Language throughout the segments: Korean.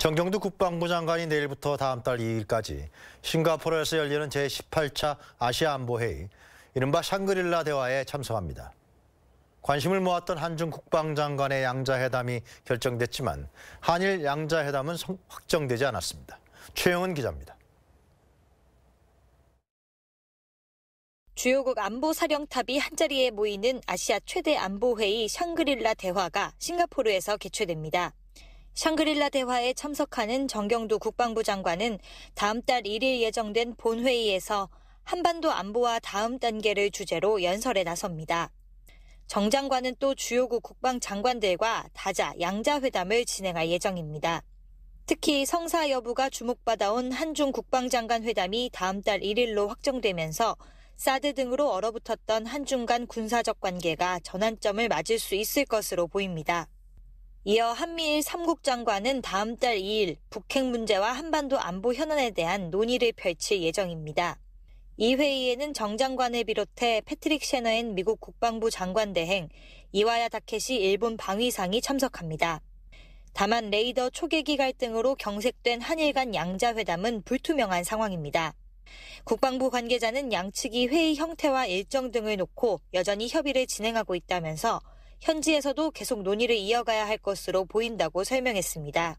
정경두 국방부 장관이 내일부터 다음 달 2일까지 싱가포르에서 열리는 제18차 아시아 안보회의, 이른바 샹그릴라 대화에 참석합니다. 관심을 모았던 한중 국방장관의 양자회담이 결정됐지만 한일 양자회담은 확정되지 않았습니다. 최영은 기자입니다. 주요국 안보 사령탑이 한자리에 모이는 아시아 최대 안보회의 샹그릴라 대화가 싱가포르에서 개최됩니다. 샹그릴라 대화에 참석하는 정경두 국방부 장관은 다음 달 1일 예정된 본회의에서 한반도 안보와 다음 단계를 주제로 연설에 나섭니다. 정 장관은 또 주요국 국방 장관들과 다자 양자 회담을 진행할 예정입니다. 특히 성사 여부가 주목받아온 한중 국방장관 회담이 다음 달 1일로 확정되면서 사드 등으로 얼어붙었던 한중 간 군사적 관계가 전환점을 맞을 수 있을 것으로 보입니다. 이어 한미일 3국 장관은 다음 달 2일 북핵 문제와 한반도 안보 현안에 대한 논의를 펼칠 예정입니다. 이 회의에는 정 장관을 비롯해 패트릭 셰너엔 미국 국방부 장관 대행, 이와야 다케시 일본 방위상이 참석합니다. 다만 레이더 초계기 갈등으로 경색된 한일 간 양자회담은 불투명한 상황입니다. 국방부 관계자는 양측이 회의 형태와 일정 등을 놓고 여전히 협의를 진행하고 있다면서 현지에서도 계속 논의를 이어가야 할 것으로 보인다고 설명했습니다.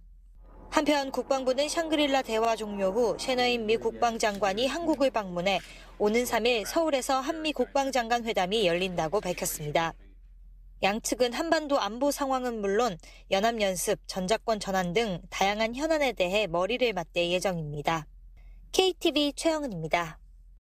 한편 국방부는 샹그릴라 대화 종료 후 셰너인 미 국방장관이 한국을 방문해 오는 3일 서울에서 한미 국방장관 회담이 열린다고 밝혔습니다. 양측은 한반도 안보 상황은 물론 연합연습, 전자권 전환 등 다양한 현안에 대해 머리를 맞댈 예정입니다. KTV 최영은입니다.